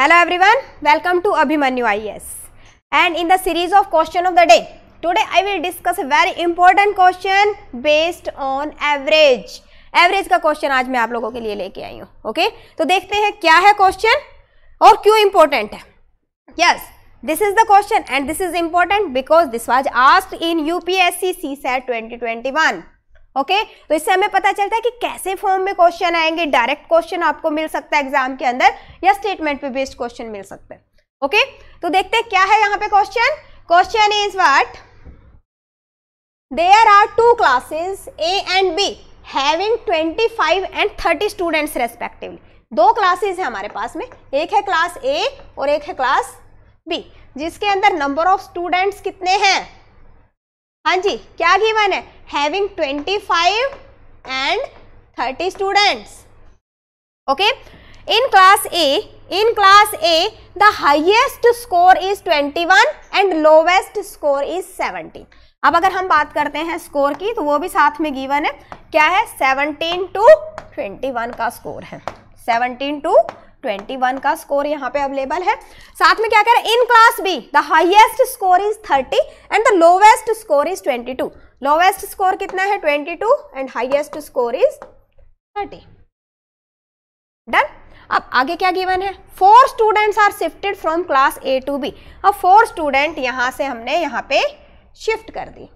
Hello everyone, welcome to Abhimanyu IS. And in the series of question of the day, today I will discuss a very important question based on average. Average का question आज मैं आप लोगों के लिए लेके आई हूँ okay तो देखते हैं क्या है क्वेश्चन और क्यों इम्पोर्टेंट है yes this is the question and this is important because this was asked in UPSC CSAT 2021 okay okay? तो इससे हमें पता चलता है कि कैसे फॉर्म में क्वेश्चन आएंगे डायरेक्ट क्वेश्चन आपको मिल सकता है एग्जाम के अंदर या स्टेटमेंट पे बेस्ड क्वेश्चन मिल सकते हैं ओके okay? तो देखते हैं क्या है यहाँ पे question question is what there are two classes A and B having 25 and 30 students respectively दो क्लासेज है हमारे पास में एक है क्लास ए और एक है क्लास बी जिसके अंदर नंबर ऑफ स्टूडेंट्स कितने हैं हाँ जी क्या गिवन है having 25 and 30 students okay in class a in class a the highest score is 21 and lowest score is 17 अब अगर हम बात करते हैं स्कोर की तो वो भी साथ में गिवन है क्या है 17 टू 21 का स्कोर है 17 टू 21 का स्कोर यहाँ पे अवेलेबल है साथ में क्या कह रहे हैं in class B the highest score is 30 and the lowest score is 22 lowest score कितना है 22 and highest score is 30 done अब आगे क्या गिवन है four students are shifted from class A to B अब फोर स्टूडेंट यहाँ से हमने यहाँ पे शिफ्ट कर दी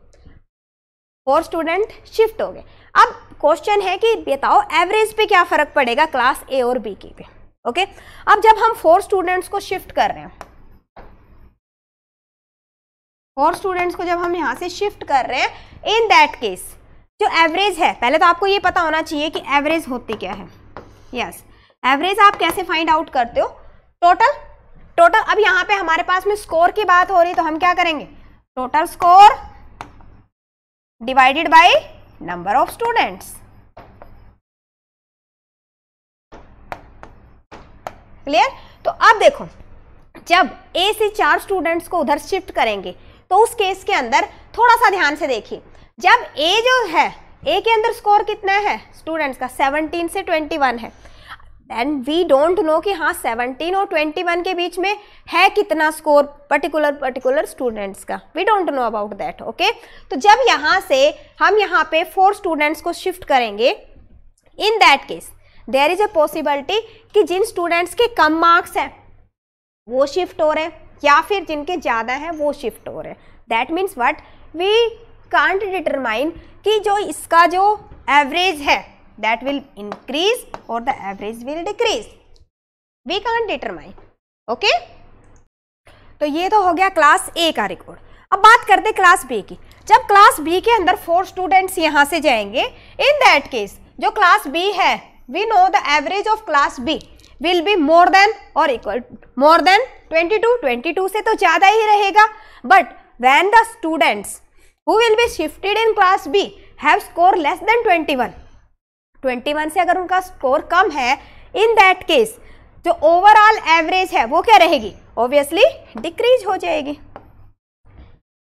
फोर स्टूडेंट शिफ्ट हो गए अब क्वेश्चन है कि बताओ एवरेज पे क्या फर्क पड़ेगा क्लास ए और बी की पे ओके अब जब हम फोर स्टूडेंट्स को शिफ्ट कर रहे हैं फोर स्टूडेंट्स को जब हम यहाँ से शिफ्ट कर रहे हैं इन दैट केस जो एवरेज है पहले तो आपको ये पता होना चाहिए कि एवरेज होती क्या है यस yes. एवरेज आप कैसे फाइंड आउट करते हो टोटल टोटल अब यहाँ पे हमारे पास में स्कोर की बात हो रही है तो हम क्या करेंगे total score divided by number of students clear तो अब देखो जब ए से चार स्टूडेंट्स को उधर शिफ्ट करेंगे तो उस केस के अंदर थोड़ा सा ध्यान से देखिए जब ए जो है ए के अंदर स्कोर कितना है स्टूडेंट्स का 17 से 21 है देन वी डोंट नो कि हाँ 17 और 21 के बीच में है कितना स्कोर पर्टिकुलर पर्टिकुलर स्टूडेंट्स का we don't know about that okay तो जब यहाँ से हम यहाँ पे फोर स्टूडेंट्स को शिफ्ट करेंगे in that case there is a possibility कि जिन स्टूडेंट्स के कम मार्क्स हैं वो शिफ्ट हो रहे हैं या फिर जिनके ज़्यादा हैं वो शिफ्ट हो रहे हैं that means what we can't determine कि जो इसका जो एवरेज है दैट विल इंक्रीज और the average will decrease we can't determine okay तो ये तो हो गया क्लास ए का रिकॉर्ड अब बात करते क्लास बी की जब क्लास बी के अंदर फोर स्टूडेंट्स यहाँ से जाएंगे इन दैट केस जो क्लास बी है we know the average of class B will be more than or equal more than 22 22 से तो ज़्यादा ही रहेगा but when the students who will be shifted in class B have score less than 21 21 से अगर उनका score कम है in that case जो ओवरऑल एवरेज है वो क्या रहेगी ऑब्वियसली डिक्रीज हो जाएगी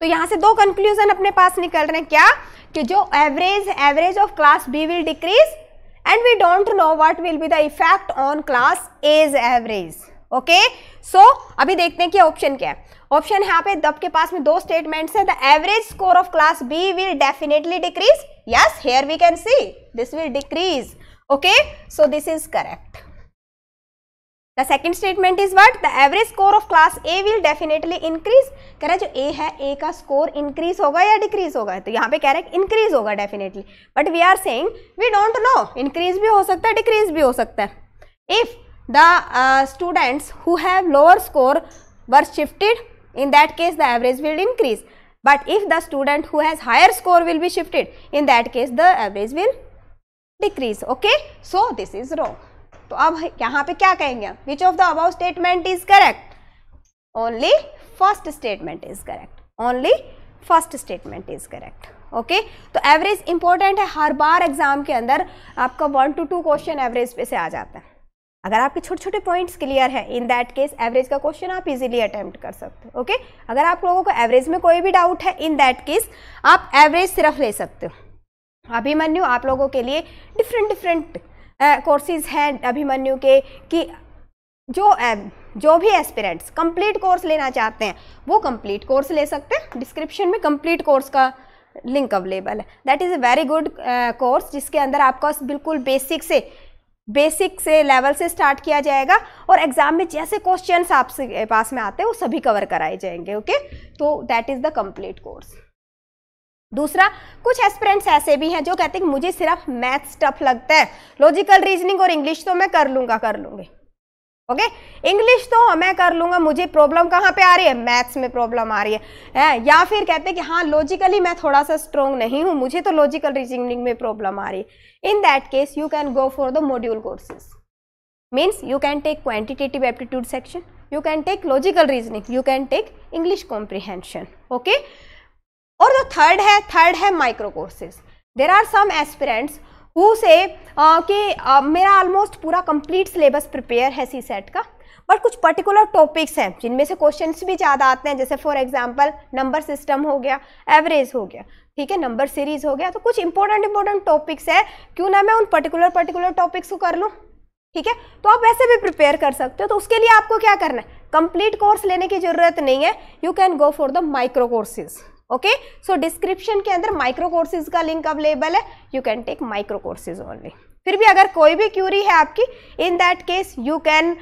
तो यहाँ से दो कंक्लूजन अपने पास निकल रहे हैं क्या कि जो average average of class B will decrease and we don't know what will be the effect on class A's average. Okay? So अभी देखते हैं कि ऑप्शन क्या है ऑप्शन यहाँ पे दब के पास में दो स्टेटमेंट्स है the average score of class B will definitely decrease yes here we can see this will decrease okay so this is correct The second statement is what? The average score of class A will definitely increase. कह रहा है जो A है, A score increase होगा या decrease होगा? तो यहाँ पे increase होगा definitely. But we are saying we don't know. Increase भी हो सकता decrease भी हो सकता If the uh, students who have lower score were shifted, in that case the average will increase. But if the student who has higher score will be shifted, in that case the average will decrease. Okay? So this is wrong. तो अब यहाँ पे क्या कहेंगे which of the above statement is correct only first statement is correct only first statement is correct okay तो average important है हर बार एग्जाम के अंदर आपका one two two question average पे से आ जाता है अगर आपके छोटे छोटे पॉइंट्स क्लियर है इन दैट केस एवरेज का क्वेश्चन आप इजीली अटेम्प्ट कर सकते हो ओके अगर आप लोगों को एवरेज में कोई भी डाउट है इन दैट केस आप एवरेज सिर्फ ले सकते हो अभिमन्यु आप लोगों के लिए डिफरेंट डिफरेंट कोर्सेज हैं अभिमन्यु के कि जो जो भी एस्पिरेंट्स कंप्लीट कोर्स लेना चाहते हैं वो कंप्लीट कोर्स ले सकते हैं डिस्क्रिप्शन में कंप्लीट कोर्स का लिंक अवेलेबल है that is a very good course जिसके अंदर आपका बिल्कुल बेसिक से बेसिक से लेवल से स्टार्ट किया जाएगा और एग्ज़ाम में जैसे क्वेश्चन आपसे पास में आते हैं वो सभी कवर कराए जाएंगे ओके तो that is the complete course दूसरा कुछ एस्पिरेंट्स ऐसे भी हैं जो कहते हैं कि मुझे सिर्फ मैथ्स टफ लगता है लॉजिकल रीजनिंग और इंग्लिश तो मैं कर लूंगा कर लूंगी ओके इंग्लिश तो मैं कर लूंगा मुझे प्रॉब्लम कहाँ पे आ रही है मैथ्स में प्रॉब्लम आ रही है, है या फिर कहते हैं कि हाँ लॉजिकली मैं थोड़ा सा स्ट्रॉन्ग नहीं हूँ मुझे तो लॉजिकल रीजनिंग में प्रॉब्लम आ रही है in that case you can go for the module courses means you can take quantitative aptitude section you can take logical reasoning you can take English comprehension okay और जो third है third है micro courses there are some aspirants who say कि मेरा almost पूरा complete syllabus prepare है C SAT का but कुछ पर्टिकुलर टॉपिक्स हैं जिनमें से क्वेश्चन भी ज़्यादा आते हैं जैसे फॉर एग्जाम्पल नंबर सिस्टम हो गया एवरेज हो गया ठीक है नंबर सीरीज हो गया तो कुछ इंपॉर्टेंट इंपॉर्टेंट टॉपिक्स हैं क्यों ना मैं उन पर्टिकुलर पर्टिकुलर टॉपिक्स को कर लूँ ठीक है तो आप वैसे भी प्रिपेयर कर सकते हो तो उसके लिए आपको क्या करना है कंप्लीट कोर्स लेने की जरूरत नहीं है you can go for the micro courses okay so description के अंदर माइक्रो कोर्सेज का लिंक अवेलेबल है you can take micro courses only फिर भी अगर कोई भी क्यूरी है आपकी in that case you can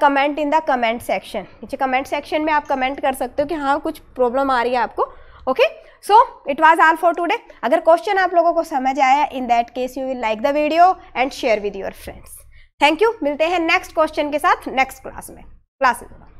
comment in the comment section नीचे कमेंट सेक्शन में आप कमेंट कर सकते हो कि हाँ कुछ प्रॉब्लम आ रही है आपको okay so it was all for today अगर क्वेश्चन आप लोगों को समझ आया in that case you will like the video and share with your friends thank you मिलते हैं नेक्स्ट क्वेश्चन के साथ नेक्स्ट क्लास में क्लास में